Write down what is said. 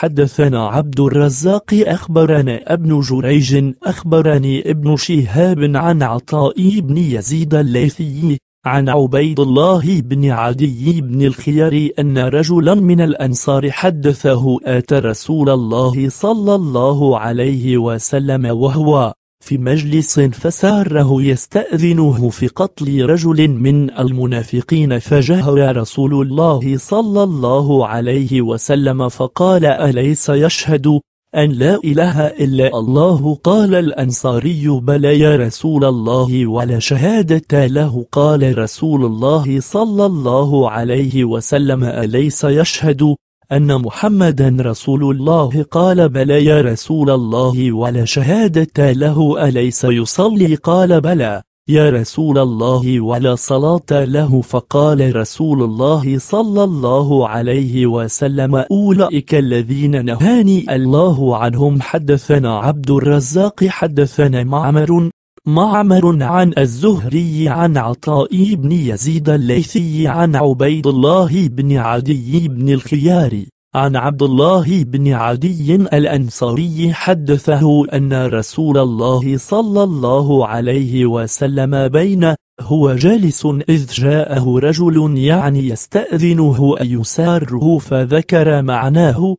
حدثنا عبد الرزاق أخبرنا ابن جريج أخبرني ابن شهاب عن عطاء بن يزيد الليثي عن عبيد الله بن عدي بن الخيار أن رجلا من الأنصار حدثه آت رسول الله صلى الله عليه وسلم وهو في مجلس فساره يستأذنه في قتل رجل من المنافقين فجهر رسول الله صلى الله عليه وسلم فقال أليس يشهد أن لا إله إلا الله قال الأنصاري بلى يا رسول الله ولا شهادة له قال رسول الله صلى الله عليه وسلم أليس يشهد أن محمدا رسول الله قال بلى يا رسول الله ولا شهادة له أليس يصلي قال بلى يا رسول الله ولا صلاة له فقال رسول الله صلى الله عليه وسلم أولئك الذين نهاني الله عنهم حدثنا عبد الرزاق حدثنا معمر معمر عن الزهري عن عطاء بن يزيد الليثي عن عبيد الله بن عدي بن الخيار عن عبد الله بن عدي الأنصاري حدثه أن رسول الله صلى الله عليه وسلم بين هو جالس إذ جاءه رجل يعني يستأذنه أن يساره فذكر معناه